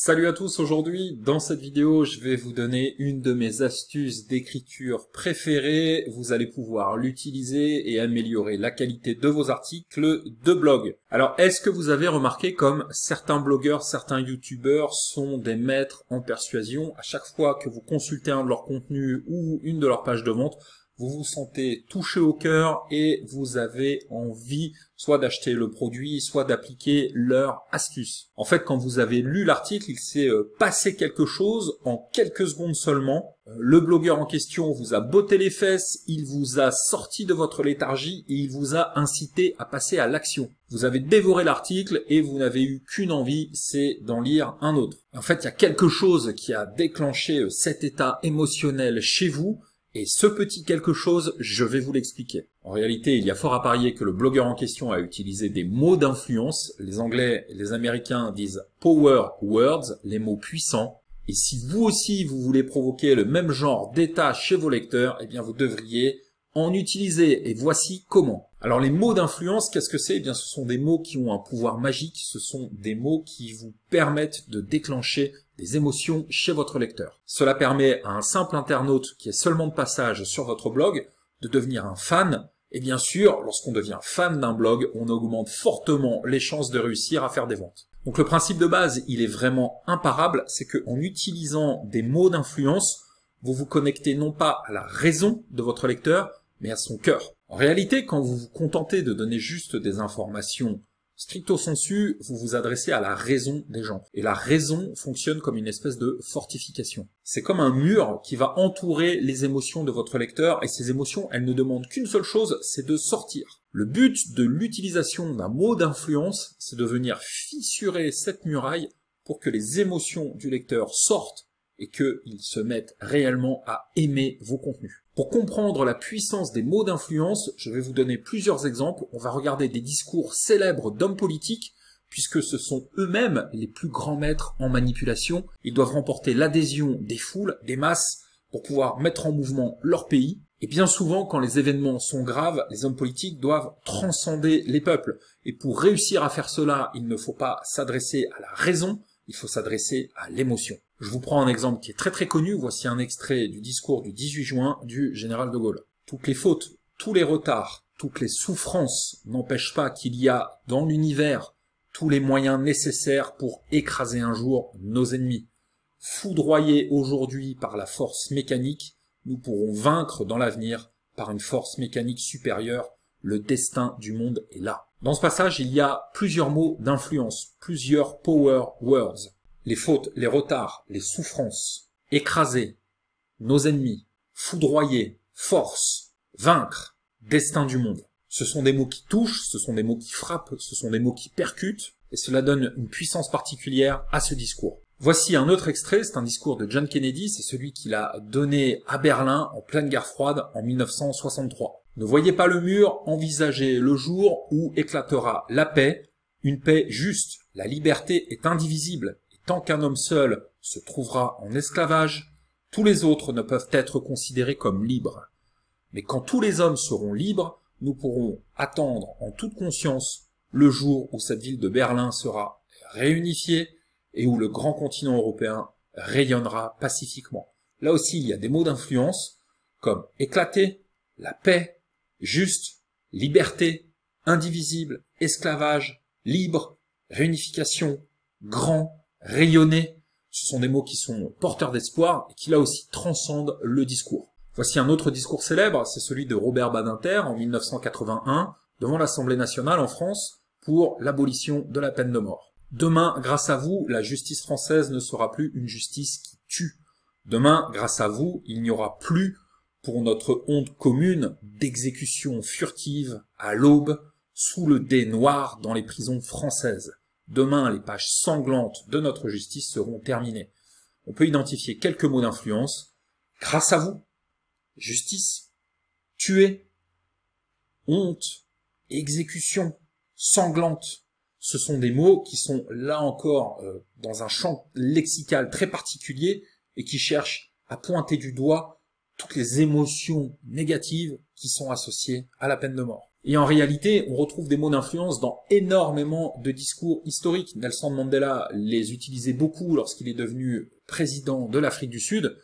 Salut à tous, aujourd'hui dans cette vidéo je vais vous donner une de mes astuces d'écriture préférées. Vous allez pouvoir l'utiliser et améliorer la qualité de vos articles de blog. Alors est-ce que vous avez remarqué comme certains blogueurs, certains youtubeurs sont des maîtres en persuasion À chaque fois que vous consultez un de leurs contenus ou une de leurs pages de vente, vous vous sentez touché au cœur et vous avez envie soit d'acheter le produit, soit d'appliquer leur astuce. En fait, quand vous avez lu l'article, il s'est euh, passé quelque chose en quelques secondes seulement. Euh, le blogueur en question vous a botté les fesses, il vous a sorti de votre léthargie et il vous a incité à passer à l'action. Vous avez dévoré l'article et vous n'avez eu qu'une envie, c'est d'en lire un autre. En fait, il y a quelque chose qui a déclenché euh, cet état émotionnel chez vous et ce petit quelque chose, je vais vous l'expliquer. En réalité, il y a fort à parier que le blogueur en question a utilisé des mots d'influence. Les Anglais, et les Américains disent power words, les mots puissants. Et si vous aussi, vous voulez provoquer le même genre d'état chez vos lecteurs, eh bien, vous devriez en utiliser. Et voici comment. Alors, les mots d'influence, qu'est-ce que c'est? Eh bien, ce sont des mots qui ont un pouvoir magique. Ce sont des mots qui vous permettent de déclencher des émotions chez votre lecteur. Cela permet à un simple internaute qui est seulement de passage sur votre blog de devenir un fan. Et bien sûr, lorsqu'on devient fan d'un blog, on augmente fortement les chances de réussir à faire des ventes. Donc le principe de base, il est vraiment imparable, c'est qu'en utilisant des mots d'influence, vous vous connectez non pas à la raison de votre lecteur, mais à son cœur. En réalité, quand vous vous contentez de donner juste des informations Stricto sensu, vous vous adressez à la raison des gens. Et la raison fonctionne comme une espèce de fortification. C'est comme un mur qui va entourer les émotions de votre lecteur, et ces émotions, elles ne demandent qu'une seule chose, c'est de sortir. Le but de l'utilisation d'un mot d'influence, c'est de venir fissurer cette muraille pour que les émotions du lecteur sortent et qu'ils se mettent réellement à aimer vos contenus. Pour comprendre la puissance des mots d'influence, je vais vous donner plusieurs exemples. On va regarder des discours célèbres d'hommes politiques, puisque ce sont eux-mêmes les plus grands maîtres en manipulation. Ils doivent remporter l'adhésion des foules, des masses, pour pouvoir mettre en mouvement leur pays. Et bien souvent, quand les événements sont graves, les hommes politiques doivent transcender les peuples. Et pour réussir à faire cela, il ne faut pas s'adresser à la raison, il faut s'adresser à l'émotion. Je vous prends un exemple qui est très très connu. Voici un extrait du discours du 18 juin du général de Gaulle. Toutes les fautes, tous les retards, toutes les souffrances n'empêchent pas qu'il y a dans l'univers tous les moyens nécessaires pour écraser un jour nos ennemis. Foudroyés aujourd'hui par la force mécanique, nous pourrons vaincre dans l'avenir par une force mécanique supérieure. Le destin du monde est là. Dans ce passage, il y a plusieurs mots d'influence, plusieurs power words les fautes, les retards, les souffrances, écraser, nos ennemis, foudroyer, force, vaincre, destin du monde. Ce sont des mots qui touchent, ce sont des mots qui frappent, ce sont des mots qui percutent, et cela donne une puissance particulière à ce discours. Voici un autre extrait, c'est un discours de John Kennedy, c'est celui qu'il a donné à Berlin en pleine guerre froide en 1963. Ne voyez pas le mur, envisagez le jour où éclatera la paix, une paix juste. La liberté est indivisible, tant qu'un homme seul se trouvera en esclavage, tous les autres ne peuvent être considérés comme libres. Mais quand tous les hommes seront libres, nous pourrons attendre en toute conscience le jour où cette ville de Berlin sera réunifiée et où le grand continent européen rayonnera pacifiquement. Là aussi, il y a des mots d'influence comme éclater, la paix, juste, liberté, indivisible, esclavage, libre, réunification, grand, rayonner, ce sont des mots qui sont porteurs d'espoir et qui là aussi transcendent le discours. Voici un autre discours célèbre, c'est celui de Robert Badinter en 1981 devant l'Assemblée nationale en France pour l'abolition de la peine de mort. Demain, grâce à vous, la justice française ne sera plus une justice qui tue. Demain, grâce à vous, il n'y aura plus, pour notre honte commune, d'exécutions furtives à l'aube, sous le dé noir dans les prisons françaises. Demain, les pages sanglantes de notre justice seront terminées. On peut identifier quelques mots d'influence. Grâce à vous, justice, tuer, honte, exécution, sanglante, ce sont des mots qui sont là encore euh, dans un champ lexical très particulier et qui cherchent à pointer du doigt toutes les émotions négatives qui sont associées à la peine de mort. Et en réalité, on retrouve des mots d'influence dans énormément de discours historiques. Nelson Mandela les utilisait beaucoup lorsqu'il est devenu président de l'Afrique du Sud.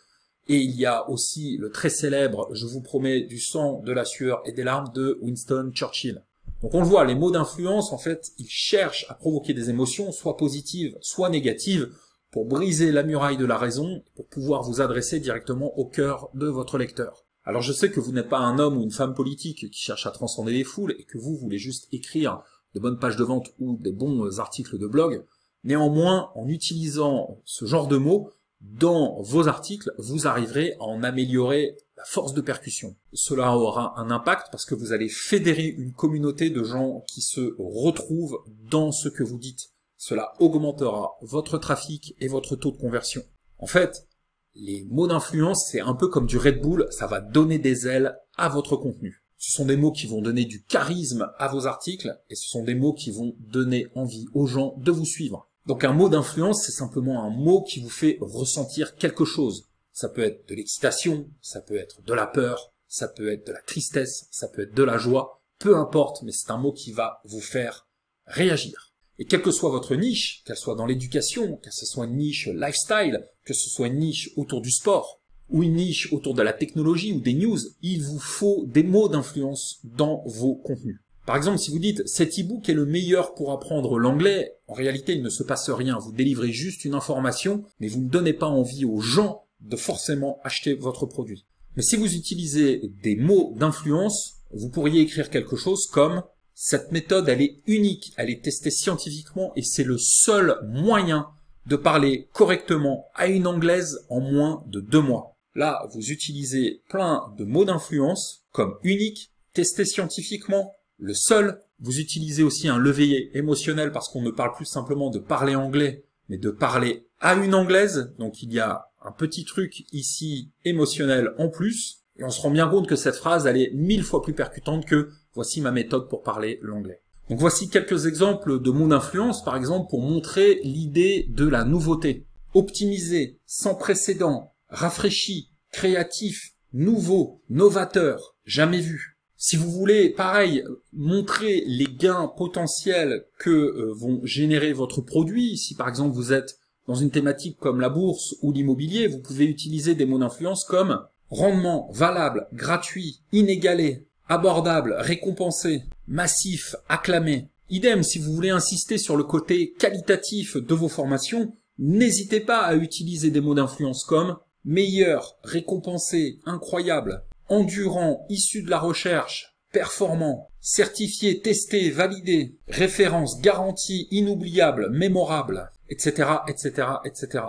Et il y a aussi le très célèbre « Je vous promets du sang, de la sueur et des larmes » de Winston Churchill. Donc on le voit, les mots d'influence, en fait, ils cherchent à provoquer des émotions, soit positives, soit négatives, pour briser la muraille de la raison, pour pouvoir vous adresser directement au cœur de votre lecteur. Alors je sais que vous n'êtes pas un homme ou une femme politique qui cherche à transcender les foules et que vous voulez juste écrire de bonnes pages de vente ou des bons euh, articles de blog. Néanmoins, en utilisant ce genre de mots dans vos articles, vous arriverez à en améliorer la force de percussion. Cela aura un impact parce que vous allez fédérer une communauté de gens qui se retrouvent dans ce que vous dites. Cela augmentera votre trafic et votre taux de conversion. En fait, les mots d'influence, c'est un peu comme du Red Bull, ça va donner des ailes à votre contenu. Ce sont des mots qui vont donner du charisme à vos articles et ce sont des mots qui vont donner envie aux gens de vous suivre. Donc un mot d'influence, c'est simplement un mot qui vous fait ressentir quelque chose. Ça peut être de l'excitation, ça peut être de la peur, ça peut être de la tristesse, ça peut être de la joie, peu importe, mais c'est un mot qui va vous faire réagir. Et quelle que soit votre niche, qu'elle soit dans l'éducation, qu'elle ce soit une niche lifestyle, que ce soit une niche autour du sport, ou une niche autour de la technologie ou des news, il vous faut des mots d'influence dans vos contenus. Par exemple, si vous dites cet e-book est le meilleur pour apprendre l'anglais, en réalité il ne se passe rien, vous délivrez juste une information, mais vous ne donnez pas envie aux gens de forcément acheter votre produit. Mais si vous utilisez des mots d'influence, vous pourriez écrire quelque chose comme cette méthode, elle est unique, elle est testée scientifiquement et c'est le seul moyen de parler correctement à une anglaise en moins de deux mois. Là, vous utilisez plein de mots d'influence comme unique, testé scientifiquement, le seul. Vous utilisez aussi un levier émotionnel parce qu'on ne parle plus simplement de parler anglais, mais de parler à une anglaise. Donc il y a un petit truc ici émotionnel en plus. Et on se rend bien compte que cette phrase, elle est mille fois plus percutante que « voici ma méthode pour parler l'anglais ». Donc voici quelques exemples de mots d'influence, par exemple, pour montrer l'idée de la nouveauté. Optimisé, sans précédent, rafraîchi, créatif, nouveau, novateur, jamais vu. Si vous voulez, pareil, montrer les gains potentiels que euh, vont générer votre produit, si par exemple vous êtes dans une thématique comme la bourse ou l'immobilier, vous pouvez utiliser des mots d'influence comme rendement valable, gratuit, inégalé, abordable, récompensé, massif, acclamé. Idem, si vous voulez insister sur le côté qualitatif de vos formations, n'hésitez pas à utiliser des mots d'influence comme meilleur, récompensé, incroyable, endurant, issu de la recherche, performant, certifié, testé, validé, référence, garantie, inoubliable, mémorable, etc., etc., etc.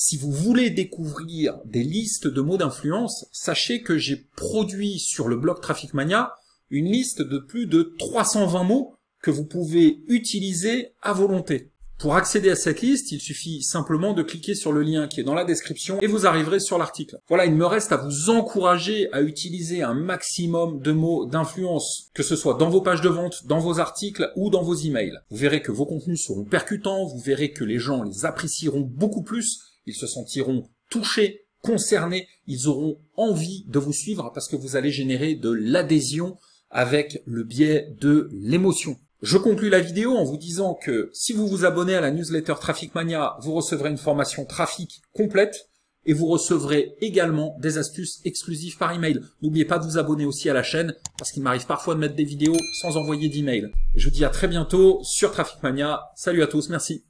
Si vous voulez découvrir des listes de mots d'influence, sachez que j'ai produit sur le blog Traffic une liste de plus de 320 mots que vous pouvez utiliser à volonté. Pour accéder à cette liste, il suffit simplement de cliquer sur le lien qui est dans la description et vous arriverez sur l'article. Voilà, il me reste à vous encourager à utiliser un maximum de mots d'influence, que ce soit dans vos pages de vente, dans vos articles ou dans vos emails. Vous verrez que vos contenus seront percutants, vous verrez que les gens les apprécieront beaucoup plus ils se sentiront touchés, concernés, ils auront envie de vous suivre parce que vous allez générer de l'adhésion avec le biais de l'émotion. Je conclus la vidéo en vous disant que si vous vous abonnez à la newsletter Traffic Mania, vous recevrez une formation trafic complète et vous recevrez également des astuces exclusives par email. N'oubliez pas de vous abonner aussi à la chaîne parce qu'il m'arrive parfois de mettre des vidéos sans envoyer d'email. Je vous dis à très bientôt sur Traffic Mania. Salut à tous, merci.